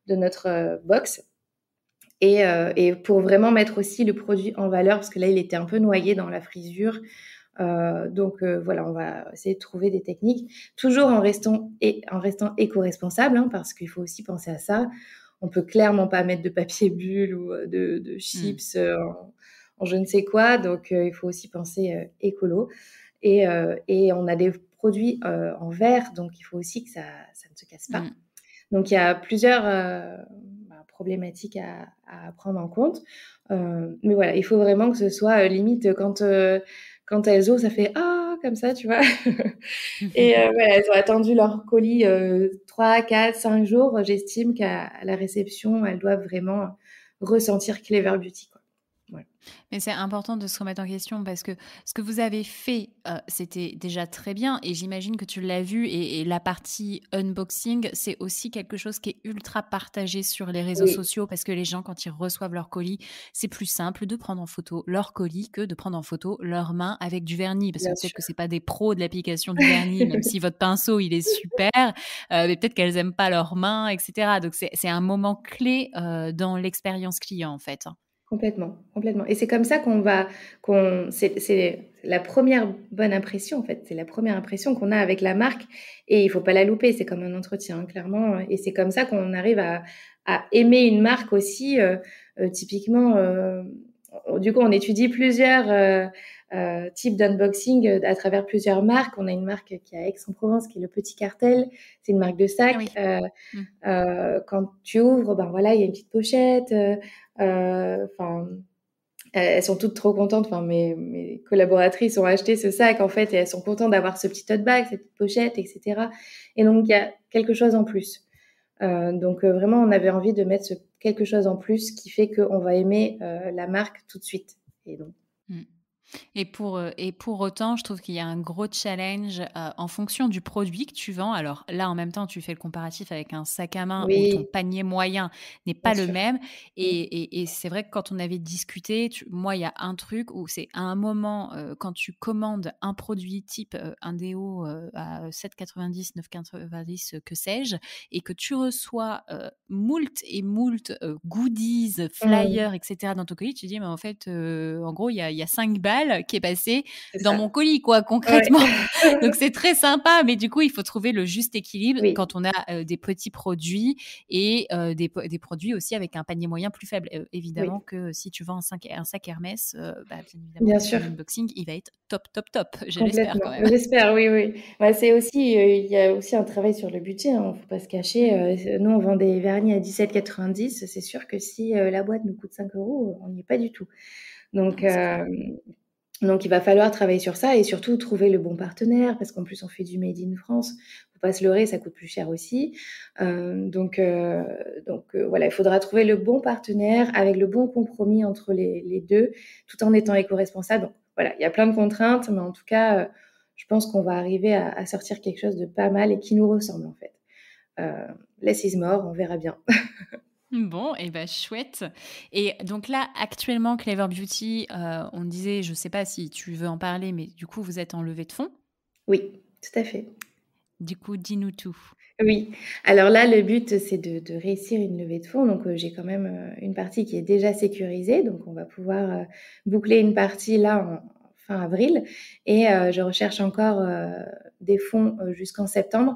de notre box. Euh, et, pour vraiment mettre aussi le produit en valeur, parce que là, il était un peu noyé dans la frisure. Euh, donc euh, voilà, on va essayer de trouver des techniques, toujours en restant, et, en restant éco-responsable, hein, parce qu'il faut aussi penser à ça. On peut clairement pas mettre de papier <laughs> bulle ou de, chips mm. en, je ne sais quoi, donc il faut aussi penser écolo. Et, on a des produits en verre, donc il faut aussi que ça, ne se casse pas. Mm. Donc il y a plusieurs problématique à, prendre en compte. Euh, mais voilà, il faut vraiment que ce soit euh, limite euh, quand, quand elles ont, ça fait ah comme ça, tu vois. <laughs> et voilà, elles ont attendu leur colis 3, 4, 5 jours. J'estime qu'à la réception, elles doivent vraiment ressentir Clever Beauty. Quoi. Mais c'est important de se remettre en question parce que ce que vous avez fait, euh, c'était déjà très bien et j'imagine que tu l'as vu et, la partie unboxing, c'est aussi quelque chose qui est ultra partagé sur les réseaux sociaux parce que les gens, quand ils reçoivent leur colis, c'est plus simple de prendre en photo leur colis que de prendre en photo leur main avec du vernis parce que peut-être que c'est pas des pros de l'application du vernis, même si votre pinceau il est super, euh, mais peut-être qu'elles aiment pas leurs mains, etc. Donc c'est un moment clé euh, dans l'expérience client en fait. Complètement, complètement. Et c'est comme ça qu'on va, qu'on, c'est la première bonne impression en fait. C'est la première impression qu'on a avec la marque et il faut pas la louper. C'est comme un entretien, hein, clairement. Et c'est comme ça qu'on arrive à, à, aimer une marque aussi. Euh, euh, typiquement, euh, du coup, on étudie plusieurs euh, type d'unboxing euh, à travers plusieurs marques. On a une marque qui est à Aix-en-Provence, qui est le Petit Cartel. C'est une marque de sac. Ah euh, mmh. quand tu ouvres, ben voilà, il y a une petite pochette. Enfin elles sont toutes trop contentes. Enfin, mes, collaboratrices ont acheté ce sac en fait et elles sont contentes d'avoir ce petit tote bag, cette pochette, etc. Et donc il y a quelque chose en plus. donc vraiment, on avait envie de mettre quelque chose en plus qui fait qu'on va aimer la marque tout de suite. Et donc. Mmh. Et pour, euh, et pour autant, je trouve qu'il y a un gros challenge euh, en fonction du produit que tu vends. Alors là, en même temps, tu fais le comparatif avec un sac à main oui. où ton panier moyen n'est pas le même. Mmh. Et, c'est vrai que quand on avait discuté, moi, il y a un truc où c'est à un moment, euh, quand tu commandes un produit type un déo à 7,90, 9,90, que sais-je, et que tu reçois moult et moult goodies, mmh. flyers, etc. dans ton colis, tu dis, mais en fait, en gros, il y a, y a 5 balles qui est passé dans mon colis, quoi, concrètement. <laughs> Donc c'est très sympa, mais du coup, il faut trouver le juste équilibre quand on a des petits produits et des, des, produits aussi avec un panier moyen plus faible. évidemment que si tu vends un, sac Hermès, bah, bien sûr, unboxing, il va être top, top, top. <laughs> j'espère quand même. J'espère, oui, oui. Bah, c'est aussi, il y a aussi un travail sur le budget. Hein, faut pas se cacher. Mmh. nous, on vend des vernis à 17,90. C'est sûr que si la boîte nous coûte 5 euros, on n'y est pas du tout. Donc, donc, il va falloir travailler sur ça et surtout trouver le bon partenaire parce qu'en plus, on fait du Made in France. Faut pas se leurrer, ça coûte plus cher aussi. Euh, donc, euh, donc euh, voilà, il faudra trouver le bon partenaire avec le bon compromis entre les, deux tout en étant éco-responsable. Donc, voilà, il y a plein de contraintes, mais en tout cas, je pense qu'on va arriver à, sortir quelque chose de pas mal et qui nous ressemble en fait. Euh, moi is on verra bien. <laughs> Bon, et eh ben chouette. Et donc là, actuellement, Clever Beauty, euh, on disait, je ne sais pas si tu veux en parler, mais du coup, vous êtes en levée de fonds Oui, tout à fait. Du coup, dis-nous tout. Oui, alors là, le but, c'est de, réussir une levée de fonds. Donc, euh, j'ai quand même euh, une partie qui est déjà sécurisée. Donc, on va pouvoir boucler une partie là en, fin avril et euh, je recherche encore euh, des fonds euh, jusqu'en septembre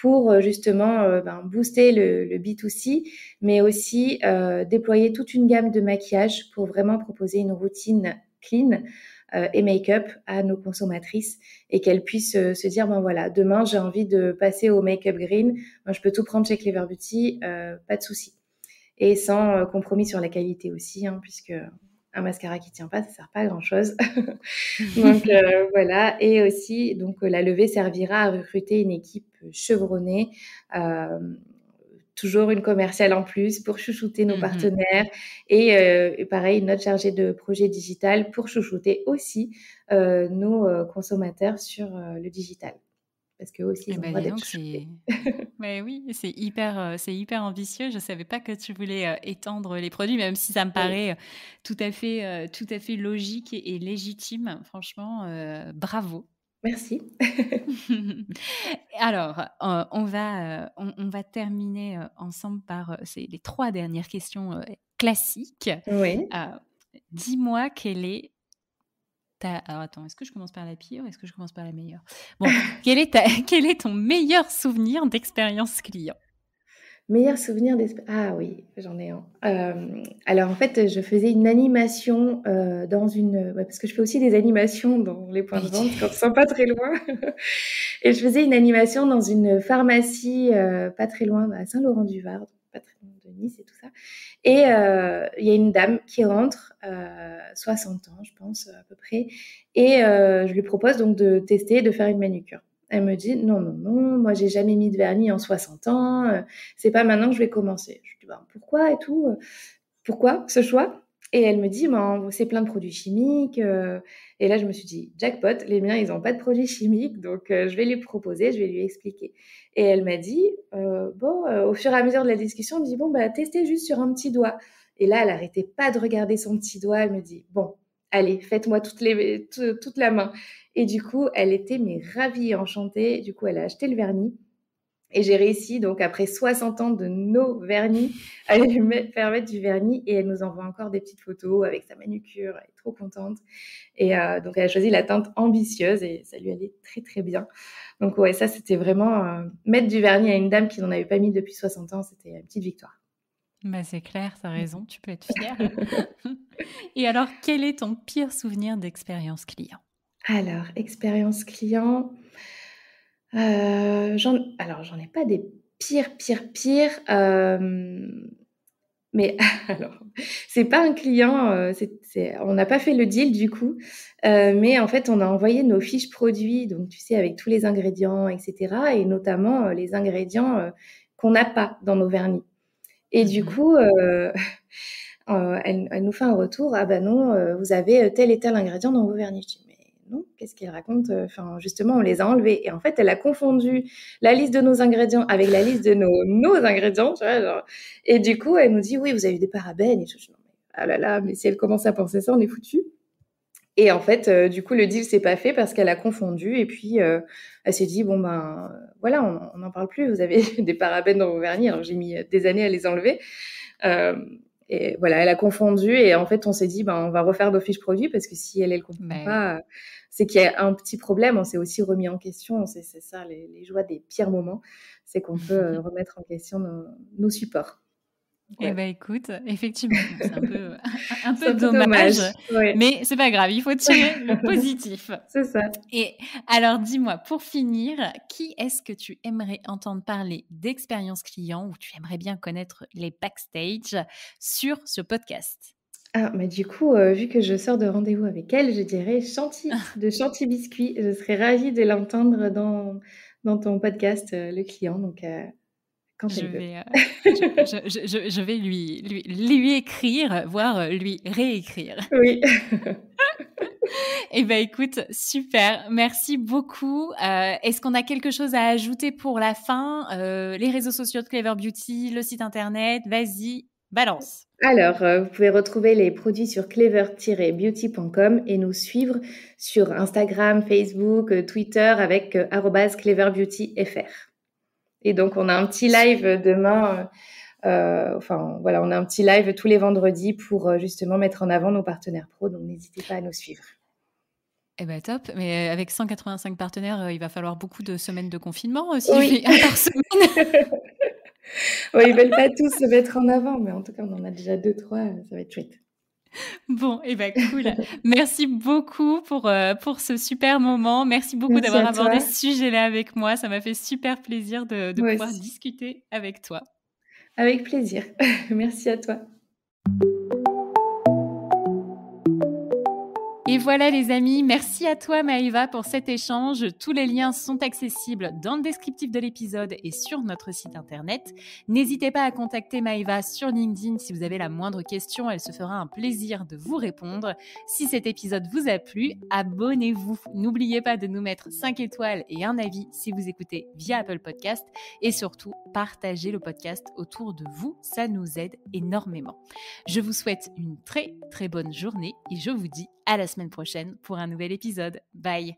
pour justement ben, booster le, B2C, mais aussi déployer toute une gamme de maquillage pour vraiment proposer une routine clean et make-up à nos consommatrices et qu'elles puissent se dire ben voilà demain j'ai envie de passer au make-up green je peux tout prendre chez Clever Beauty pas de souci et sans compromis sur la qualité aussi hein, puisque un mascara qui tient pas, ça sert pas à grand chose. <laughs> donc euh, voilà. Et aussi, donc euh, la levée servira à recruter une équipe chevronnée. Euh, toujours une commerciale en plus pour chouchouter nos mm-hmm. partenaires et pareil notre chargée de projet digital pour chouchouter aussi nos consommateurs sur le digital parce que aussi eh ben, <laughs> mais oui, c'est hyper, euh, c'est hyper ambitieux. Je savais pas que tu voulais euh, étendre les produits, même si ça me paraît euh, tout à fait, tout à fait logique et, légitime. Franchement, bravo. Merci. <laughs> Alors, on va, on, va terminer ensemble par les trois dernières questions classiques. Oui. Dis-moi quelle est alors attends, est-ce que je commence par la pire ou est-ce que je commence par la meilleure Bon, <laughs> quel, est <laughs> quel est ton meilleur souvenir d'expérience client Meilleur souvenir d'expérience... Ah oui, j'en ai un. Euh, alors en fait, je faisais une animation euh, dans une... parce que je fais aussi des animations dans les points de vente quand on ne pas très loin. <laughs> Et je faisais une animation dans une pharmacie euh, pas très loin, à Saint-Laurent-du-Var, pas très loin Nice et tout ça. Et euh, il y a une dame qui rentre, 60 euh, ans, je pense à peu près, et euh, je lui propose donc de tester, de faire une manucure. Elle me dit non, non, non, moi j'ai jamais mis de vernis en 60 ans, c'est pas maintenant que je vais commencer. Je lui dis bah, pourquoi et tout Pourquoi ce choix et elle me dit, ben, c'est plein de produits chimiques. Euh. et là, je me suis dit, jackpot, les miens, ils n'ont pas de produits chimiques, donc euh, je vais lui proposer, je vais lui expliquer. Et elle m'a dit, euh, bon, au fur et à mesure de la discussion, elle me dit, bon, bah, testez juste sur un petit doigt. Et là, elle n'arrêtait pas de regarder son petit doigt. Elle me dit, bon, allez, faites-moi toute, toute la main. Et du coup, elle était mais ravie, enchantée. Du coup, elle a acheté le vernis. Et j'ai réussi, donc après 60 ans de nos vernis, <laughs> à lui faire mettre du vernis. Et elle nous envoie encore des petites photos avec sa manucure. Elle est trop contente. Et euh, donc elle a choisi la teinte ambitieuse et ça lui allait très très bien. Donc ouais, ça c'était vraiment euh, mettre du vernis à une dame qui n'en avait pas mis depuis 60 ans, c'était une petite victoire. Bah c'est clair, T'as mm. raison, tu peux être fière. <laughs> <laughs> et alors, quel est ton pire souvenir d'expérience client Alors, expérience client, euh, alors, j'en ai pas des pires, pires, pires. Euh, mais <laughs> alors, c'est pas un client, euh, on n'a pas fait le deal du coup, mais en fait, on a envoyé nos fiches produits, donc tu sais, avec tous les ingrédients, etc., et notamment les ingrédients qu'on n'a pas dans nos vernis. Et du mmh coup, <laughs> elle, nous fait un retour, ah ben non, vous avez tel et tel ingrédient dans vos vernis. Je qu'est-ce qu'elle raconte euh, Enfin, justement, on les a enlevés. Et en fait, elle a confondu la liste de nos ingrédients avec la liste de nos, nos ingrédients. Et du coup, elle nous dit, oui, vous avez des parabènes. Et je dis, ah là là, mais si elle commence à penser ça, on est foutu. Et en fait, euh, du coup, le deal s'est pas fait parce qu'elle a confondu. Et puis, euh, elle s'est dit, bon ben, voilà, on n'en parle plus. Vous avez <laughs> des parabènes dans vos vernis. Alors, j'ai mis des années à les enlever. et voilà, elle a confondu et en fait, on s'est dit, ben, on va refaire nos fiches produits parce que si elle, elle comprend bah pas, c'est qu'il y a un petit problème. On s'est aussi remis en question. C'est ça, les, joies des pires moments. C'est qu'on peut euh, <laughs> remettre en question nos, supports. Eh bien, écoute, effectivement, c'est un peu, <laughs> dommage, mais c'est pas grave, il faut tirer le <laughs> positif. C'est ça. Et alors dis-moi, pour finir, qui est-ce que tu aimerais entendre parler d'expérience client ou tu aimerais bien connaître les backstage sur ce podcast ah, mais du coup, euh, vu que je sors de rendez-vous avec elle, je dirais chantier, ah. de chantier Biscuit. Je serais ravie de l'entendre dans, ton podcast, euh, Le Client. Donc, euh, quand je vais, je, vais lui, lui, écrire, voire lui réécrire. <laughs> Oui. Eh bien, écoute, super. Merci beaucoup. Est-ce qu'on a quelque chose à ajouter pour la fin Les réseaux sociaux de Clever Beauty, le site internet, vas-y, Balance. Alors, euh, vous pouvez retrouver les produits sur clever-beauty.com et nous suivre sur Instagram, Facebook, euh, Twitter avec euh, cleverbeautyfr. Et donc, on a un petit live demain. enfin, voilà, on a un petit live tous les vendredis pour justement mettre en avant nos partenaires pro. Donc, n'hésitez pas à nous suivre. Eh bien, top, mais avec 185 partenaires, il va falloir beaucoup de semaines de confinement si oui. un <laughs> par semaine. <laughs> ils veulent pas tous se mettre en avant, mais en tout cas, on en a déjà deux, trois, euh, ça va être chouette. Bon, et eh ben cool. Merci beaucoup pour, euh, pour ce super moment. Merci beaucoup d'avoir abordé ce sujet-là avec moi. Ça m'a fait super plaisir de, pouvoir discuter avec toi. Avec plaisir. <laughs> Merci à toi. Et voilà les amis, merci à toi Maïva pour cet échange. Tous les liens sont accessibles dans le descriptif de l'épisode et sur notre site internet. N'hésitez pas à contacter Maïva sur LinkedIn si vous avez la moindre question, elle se fera un plaisir de vous répondre. Si cet épisode vous a plu, abonnez-vous. N'oubliez pas de nous mettre 5 étoiles et un avis si vous écoutez via Apple Podcast et surtout partagez le podcast autour de vous, ça nous aide énormément. Je vous souhaite une très très bonne journée et je vous dis à la semaine prochaine pour un nouvel épisode. Bye